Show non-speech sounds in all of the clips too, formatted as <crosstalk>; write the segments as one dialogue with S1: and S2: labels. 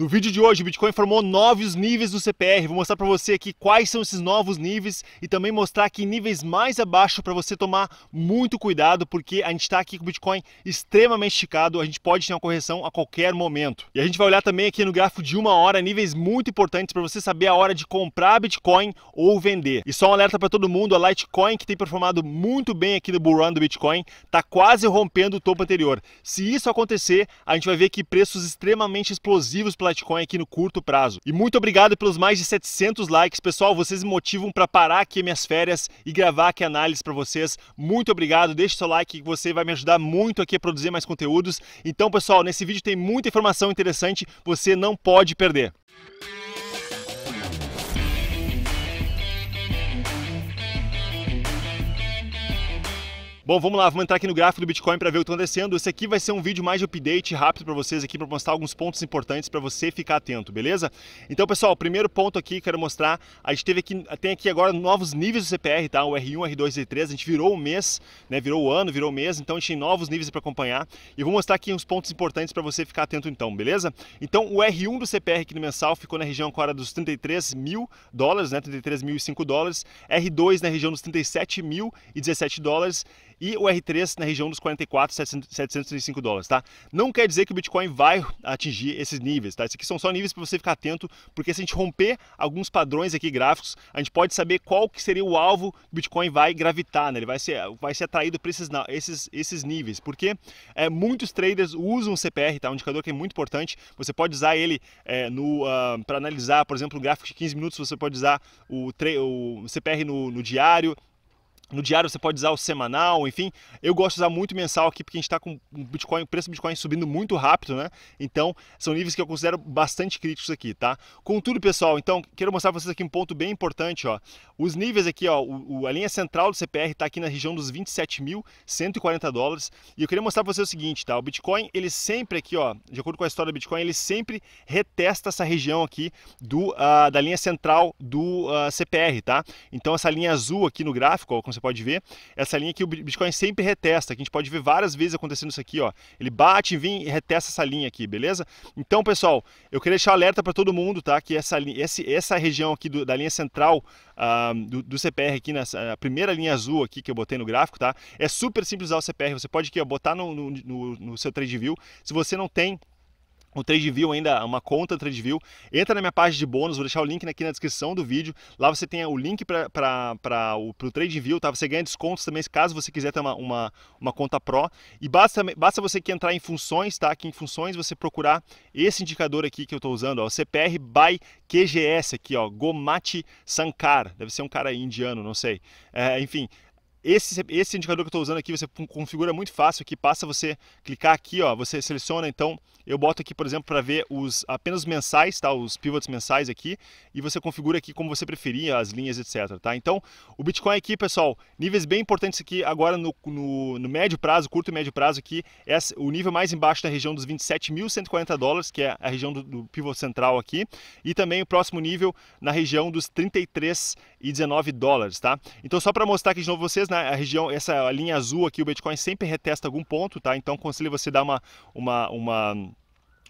S1: No vídeo de hoje, o Bitcoin formou novos níveis do CPR. Vou mostrar para você aqui quais são esses novos níveis e também mostrar aqui níveis mais abaixo para você tomar muito cuidado, porque a gente está aqui com o Bitcoin extremamente esticado. A gente pode ter uma correção a qualquer momento. E a gente vai olhar também aqui no gráfico de uma hora níveis muito importantes para você saber a hora de comprar Bitcoin ou vender. E só um alerta para todo mundo: a Litecoin, que tem performado muito bem aqui no bull do Bitcoin, está quase rompendo o topo anterior. Se isso acontecer, a gente vai ver que preços extremamente explosivos pela Litecoin aqui no curto prazo. E muito obrigado pelos mais de 700 likes, pessoal. Vocês me motivam para parar aqui minhas férias e gravar aqui análise para vocês. Muito obrigado. Deixe seu like que você vai me ajudar muito aqui a produzir mais conteúdos. Então, pessoal, nesse vídeo tem muita informação interessante, você não pode perder. Bom, vamos lá, vamos entrar aqui no gráfico do Bitcoin para ver o que está acontecendo. Esse aqui vai ser um vídeo mais de update rápido para vocês aqui para mostrar alguns pontos importantes para você ficar atento, beleza? Então, pessoal, primeiro ponto aqui quero mostrar, a gente teve aqui, tem aqui agora novos níveis do CPR, tá? O R1, R2 e R3, a gente virou o mês, né? Virou o ano, virou o mês, então a gente tem novos níveis para acompanhar e vou mostrar aqui uns pontos importantes para você ficar atento então, beleza? Então, o R1 do CPR aqui no mensal ficou na região agora dos 33 mil dólares, né? 33 mil e 5 dólares. R2 na região dos 37 mil e 17 dólares e o R3 na região dos 44, 735 dólares, tá? Não quer dizer que o Bitcoin vai atingir esses níveis, tá? Esses aqui são só níveis para você ficar atento, porque se a gente romper alguns padrões aqui gráficos, a gente pode saber qual que seria o alvo que o Bitcoin vai gravitar, né? Ele vai ser, vai ser atraído para esses, esses, esses níveis, porque é, muitos traders usam o CPR, tá? Um indicador que é muito importante, você pode usar ele é, no uh, ah, para analisar, por exemplo, um gráfico de 15 minutos, você pode usar o, o CPR no, no diário, no diário você pode usar o semanal, enfim. Eu gosto de usar muito mensal aqui porque a gente está com o Bitcoin, o preço do Bitcoin subindo muito rápido, né? Então, são níveis que eu considero bastante críticos aqui, tá? Contudo, pessoal, então, quero mostrar para vocês aqui um ponto bem importante, ó. Os níveis aqui, ó, o, a linha central do CPR está aqui na região dos 27.140 dólares. E eu queria mostrar para vocês o seguinte, tá? O Bitcoin, ele sempre aqui, ó, de acordo com a história do Bitcoin, ele sempre retesta essa região aqui do, uh, da linha central do uh, ah, CPR, tá? Então, essa linha azul aqui no gráfico, ó, como você pode ver, essa linha que o Bitcoin sempre retesta, que a gente pode ver várias vezes acontecendo isso aqui, ó. Ele bate, vem e retesta essa linha aqui, beleza? Então, pessoal, eu queria deixar um alerta para todo mundo, tá? Que essa, esse, essa região aqui do, da linha central uh, do, do, CPR aqui, nessa a primeira linha azul aqui que eu botei no gráfico, tá? É super simples usar o CPR, você pode aqui, ó, botar no, no, no, no seu trade view. Se você não tem o TradeView ainda, uma conta do TradeView, entra na minha página de bônus, vou deixar o link aqui na descrição do vídeo. Lá você tem o link para o pro TradeView, tá? Você ganha descontos também, caso você quiser ter uma, uma, uma conta Pro. E basta, basta você que entrar em funções, tá? Aqui em funções você procurar esse indicador aqui que eu estou usando, ó, o CPR by QGS aqui, ó, Gomati Sankar. Deve ser um cara indiano, não sei. É, enfim, esse, esse indicador que eu estou usando aqui, você configura muito fácil que passa você clicar aqui, ó, você seleciona, então eu boto aqui, por exemplo, para ver os apenas mensais, tá, os pivots mensais aqui, e você configura aqui como você preferir, as linhas, etc, tá? Então, o Bitcoin aqui, pessoal, níveis bem importantes aqui agora no, no, no médio prazo, curto e médio prazo aqui, é o nível mais embaixo da região dos 27.140 dólares, que é a região do, do pivot central aqui, e também o próximo nível na região dos 33,19 e dólares, tá? Então, só para mostrar aqui de novo vocês, na região, essa linha azul aqui, o Bitcoin sempre retesta algum ponto, tá? Então, conselho você dar uma, uma, uma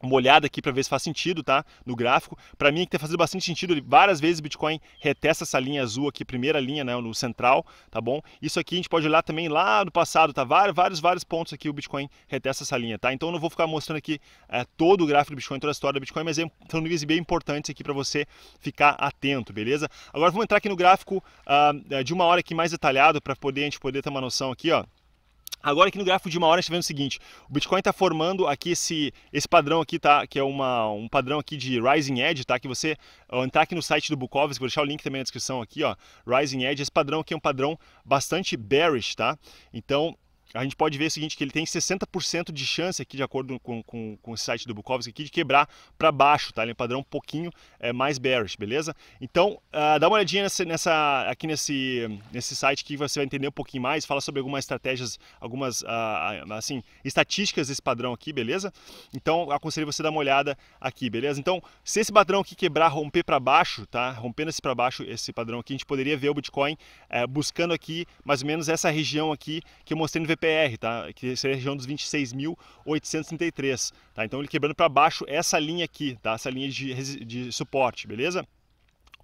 S1: uma olhada aqui para ver se faz sentido, tá? No gráfico. Para mim, que tem fazendo bastante sentido. Várias vezes o Bitcoin retesta essa linha azul aqui, primeira linha, né? No central, tá bom? Isso aqui a gente pode olhar também lá no passado, tá? Vários, vários, vários pontos aqui o Bitcoin retesta essa linha, tá? Então eu não vou ficar mostrando aqui é, todo o gráfico do Bitcoin, toda a história do Bitcoin, mas é são níveis bem importantes aqui para você ficar atento, beleza? Agora vamos entrar aqui no gráfico uh, de uma hora aqui mais detalhado para poder a gente poder ter uma noção aqui, ó. Agora aqui no gráfico de uma hora a gente tá vê o seguinte, o Bitcoin está formando aqui esse, esse padrão aqui, tá? Que é uma, um padrão aqui de Rising Edge, tá? Que você entrar aqui no site do Bukovski, vou deixar o link também na descrição aqui, ó. Rising Edge, esse padrão aqui é um padrão bastante bearish, tá? Então a gente pode ver o seguinte, que ele tem 60% de chance aqui, de acordo com, com, com o site do Bukowski aqui, de quebrar para baixo, tá? Ele é um padrão um pouquinho é, mais bearish, beleza? Então, uh, dá uma olhadinha nessa, nessa, aqui nesse, nesse site que você vai entender um pouquinho mais, fala sobre algumas estratégias, algumas, uh, assim, estatísticas desse padrão aqui, beleza? Então, aconselho você dar uma olhada aqui, beleza? Então, se esse padrão aqui quebrar, romper para baixo, tá? Rompendo esse para baixo, esse padrão aqui, a gente poderia ver o Bitcoin uh, buscando aqui, mais ou menos, essa região aqui que eu mostrei no VPR, tá? que seria a região dos 26.833. Tá? Então ele quebrando para baixo essa linha aqui, tá? essa linha de, de suporte, beleza?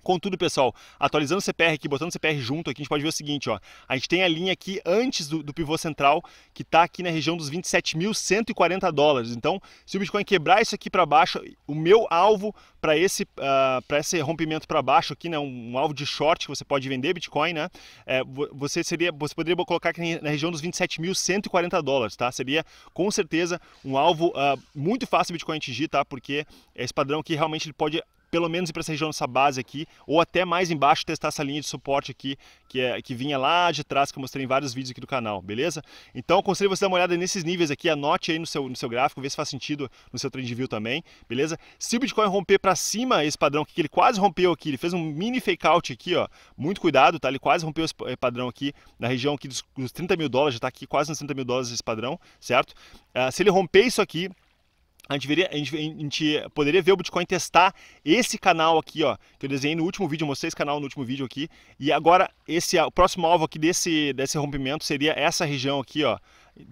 S1: Contudo, pessoal, atualizando o CPR aqui, botando o CPR junto aqui, a gente pode ver o seguinte, ó. A gente tem a linha aqui antes do, do pivô central, que está aqui na região dos 27.140 dólares. Então, se o Bitcoin quebrar isso aqui para baixo, o meu alvo para esse, uh, esse rompimento para baixo aqui, né, um, um, alvo de short que você pode vender Bitcoin, né, é, você, seria, você poderia colocar aqui na região dos 27.140 dólares, tá? Seria, com certeza, um alvo uh, muito fácil o Bitcoin atingir, tá? Porque esse padrão aqui realmente ele pode pelo menos ir para essa região, dessa base aqui, ou até mais embaixo testar essa linha de suporte aqui, que, é, que vinha lá de trás, que eu mostrei em vários vídeos aqui do canal, beleza? Então, aconselho você dar uma olhada nesses níveis aqui, anote aí no seu, no seu gráfico, vê se faz sentido no seu trend view também, beleza? Se o Bitcoin romper para cima esse padrão aqui, que ele quase rompeu aqui, ele fez um mini fake out aqui, ó, muito cuidado, tá? Ele quase rompeu esse eh, padrão aqui, na região aqui dos, dos 30 mil dólares, já está aqui quase nos 30 mil dólares esse padrão, certo? Uh, se ele romper isso aqui, a gente, veria, a, gente, a gente, poderia ver o Bitcoin testar esse canal aqui, ó, que eu desenhei no último vídeo, mostrei esse canal no último vídeo aqui. E agora esse o próximo alvo aqui desse, desse rompimento seria essa região aqui, ó.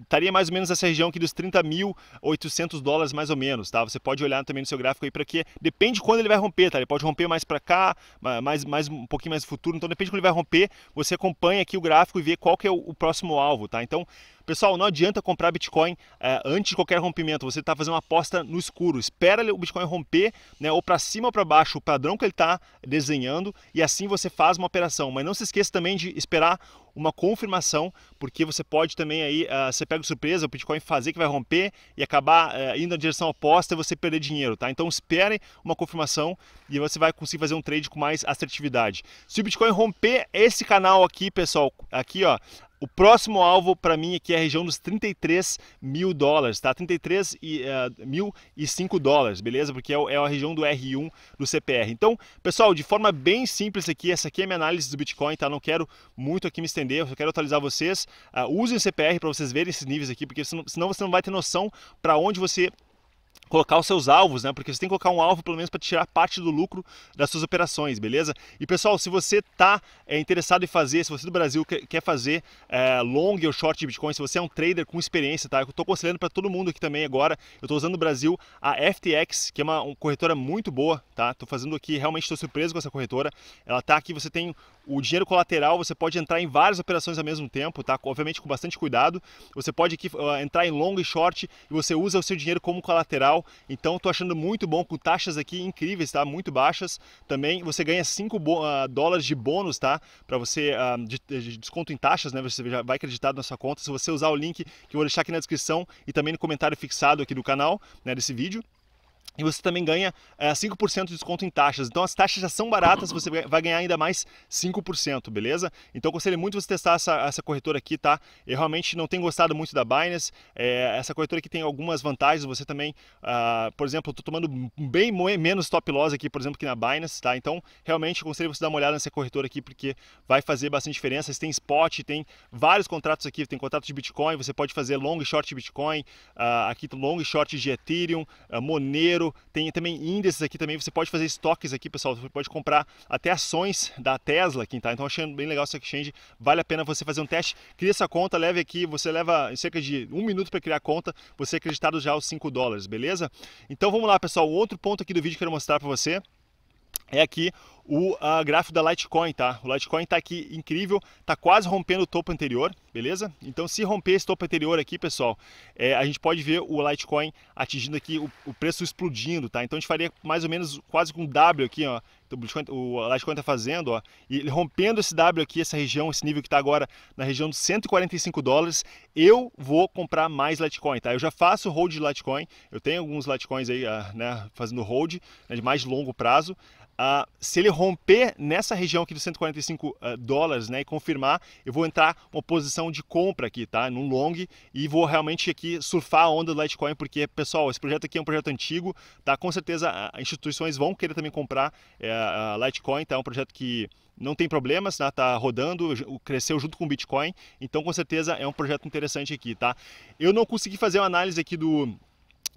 S1: Estaria mais ou menos essa região aqui dos 30.800 dólares, mais ou menos, tá? Você pode olhar também no seu gráfico aí para que depende de quando ele vai romper, tá? Ele pode romper mais para cá, mais, mais um pouquinho mais no futuro. Então depende de quando ele vai romper, você acompanha aqui o gráfico e vê qual que é o, o próximo alvo, tá? Então Pessoal, não adianta comprar Bitcoin é, antes de qualquer rompimento. Você está fazendo uma aposta no escuro. Espera o Bitcoin romper, né, ou para cima ou para baixo, o padrão que ele está desenhando, e assim você faz uma operação. Mas não se esqueça também de esperar uma confirmação, porque você pode também aí, uh, você pega surpresa, o Bitcoin fazer que vai romper e acabar uh, indo na direção oposta e você perder dinheiro, tá? Então espere uma confirmação e você vai conseguir fazer um trade com mais assertividade. Se o Bitcoin romper esse canal aqui, pessoal, aqui ó, o próximo alvo para mim aqui é a região dos 33 mil dólares, tá? 33 e, uh, mil e 5 dólares, beleza? Porque é, é, a região do R1 do CPR. Então, pessoal, de forma bem simples aqui, essa aqui é a minha análise do Bitcoin, tá? Não quero muito aqui me estender, eu só quero atualizar vocês. Uh, usem o CPR para vocês verem esses níveis aqui, porque senão, senão você não vai ter noção para onde você colocar os seus alvos, né? Porque você tem que colocar um alvo pelo menos para tirar parte do lucro das suas operações, beleza? E pessoal, se você tá é, interessado em fazer, se você do Brasil quer fazer é, long ou short de Bitcoin, se você é um trader com experiência, tá? Eu estou aconselhando para todo mundo aqui também agora. Eu estou usando no Brasil a FTX, que é uma, uma corretora muito boa, tá? Estou fazendo aqui, realmente estou surpreso com essa corretora. Ela tá aqui, você tem o dinheiro colateral, você pode entrar em várias operações ao mesmo tempo, tá? Obviamente com bastante cuidado. Você pode aqui uh, entrar em long e short e você usa o seu dinheiro como colateral então estou achando muito bom, com taxas aqui incríveis, tá? Muito baixas. Também você ganha 5 uh, ah, dólares de bônus, tá? Para você, uh, de, de, desconto em taxas, né? Você já vai acreditar na sua conta. Se você usar o link que eu vou deixar aqui na descrição e também no comentário fixado aqui do canal, né? Desse vídeo. E você também ganha é, eh, 5% de desconto em taxas. Então as taxas já são baratas, você vai ganhar ainda mais 5%, beleza? Então aconselho muito você testar essa, essa corretora aqui, tá? Eu realmente não tenho gostado muito da Binance. É, essa corretora aqui tem algumas vantagens. Você também, uh, por exemplo, eu estou tomando bem menos top loss aqui, por exemplo, que na Binance, tá? Então realmente aconselho você dar uma olhada nessa corretora aqui, porque vai fazer bastante diferença. Você tem spot, tem vários contratos aqui, tem contrato de Bitcoin, você pode fazer long e short Bitcoin, uh, aqui long e short de Ethereum, uh, Monero, tem também índices aqui também, você pode fazer estoques aqui, pessoal, você pode comprar até ações da Tesla aqui, tá? Então achando bem legal essa exchange, vale a pena você fazer um teste, cria essa conta, leve aqui, você leva cerca de um minuto para criar a conta, você é acreditado já aos 5 dólares, beleza? Então vamos lá, pessoal, outro ponto aqui do vídeo que eu quero mostrar para você é aqui o uh, gráfico da Litecoin, tá? O Litecoin tá aqui incrível, tá quase rompendo o topo anterior, beleza? Então se romper esse topo anterior aqui, pessoal, é, a gente pode ver o Litecoin atingindo aqui o, o, preço explodindo, tá? Então a gente faria mais ou menos quase com um W aqui, ó. Então, o, Litecoin, o Litecoin tá fazendo, ó, e ele rompendo esse W aqui, essa região, esse nível que tá agora na região dos 145 dólares, eu vou comprar mais Litecoin, tá? Eu já faço hold de Litecoin, eu tenho alguns Litecoins aí, uh, né, fazendo hold, né, de mais longo prazo, Uh, se ele romper nessa região aqui dos 145 uh, ah, dólares né, e confirmar, eu vou entrar uma posição de compra aqui, tá? Num long e vou realmente aqui surfar a onda do Litecoin, porque, pessoal, esse projeto aqui é um projeto antigo, tá? Com certeza uh, instituições vão querer também comprar uh, Litecoin, tá? É um projeto que não tem problemas, tá? tá rodando, cresceu junto com o Bitcoin, então com certeza é um projeto interessante aqui, tá? Eu não consegui fazer uma análise aqui do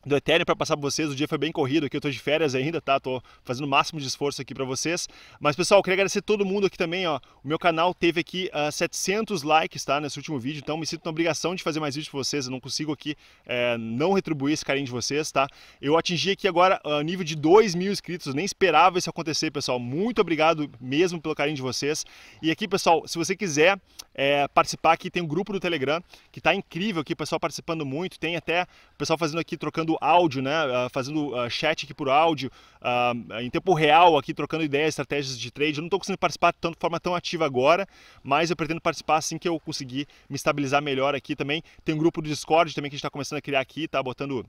S1: do Ethereum para passar para vocês. O dia foi bem corrido aqui, eu estou de férias ainda, tá? Tô fazendo o máximo de esforço aqui para vocês. Mas pessoal, eu queria agradecer todo mundo aqui também, ó. O meu canal teve aqui uh, ah, 700 likes, tá? Nesse último vídeo, então me sinto na obrigação de fazer mais vídeos para vocês. Eu não consigo aqui é, não retribuir esse carinho de vocês, tá? Eu atingi aqui agora o uh, ah, nível de 2 mil inscritos, nem esperava isso acontecer, pessoal. Muito obrigado mesmo pelo carinho de vocês. E aqui, pessoal, se você quiser é, participar aqui. Tem um grupo do Telegram que está incrível aqui, o pessoal participando muito. Tem até o pessoal fazendo aqui, trocando áudio, né? Ah, fazendo uh, chat aqui por áudio, uh, em tempo real aqui, trocando ideias, estratégias de trade. Eu não estou conseguindo participar de, de forma tão ativa agora, mas eu pretendo participar assim que eu conseguir me estabilizar melhor aqui também. Tem um grupo do Discord também que a gente está começando a criar aqui, tá? Botando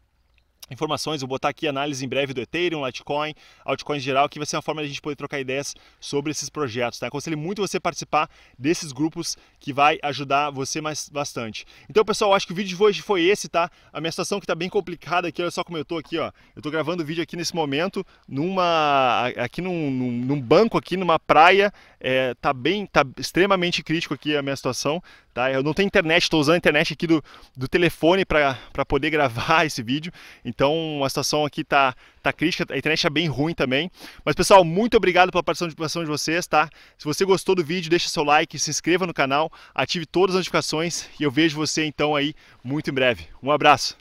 S1: informações, vou botar aqui análise em breve do Ethereum, Litecoin, altcoins em geral, que vai ser uma forma de a gente poder trocar ideias sobre esses projetos, tá? Aconselho muito você participar desses grupos que vai ajudar você mais bastante. Então, pessoal, acho que o vídeo de hoje foi esse, tá? A minha situação que tá bem complicada aqui, olha só como eu tô aqui, ó. Eu tô gravando o vídeo aqui nesse momento, numa aqui num, num, num banco aqui numa praia, é, tá bem, tá extremamente crítico aqui a minha situação, tá? Eu não tenho internet, estou usando a internet aqui do, do telefone para poder <laughs> gravar esse vídeo. Então a situação aqui tá, tá crítica, a internet é bem ruim também. Mas pessoal, muito obrigado pela participação de vocês, tá? Se você gostou do vídeo, deixa seu like, se inscreva no canal, ative todas as notificações e eu vejo você então aí muito em breve. Um abraço.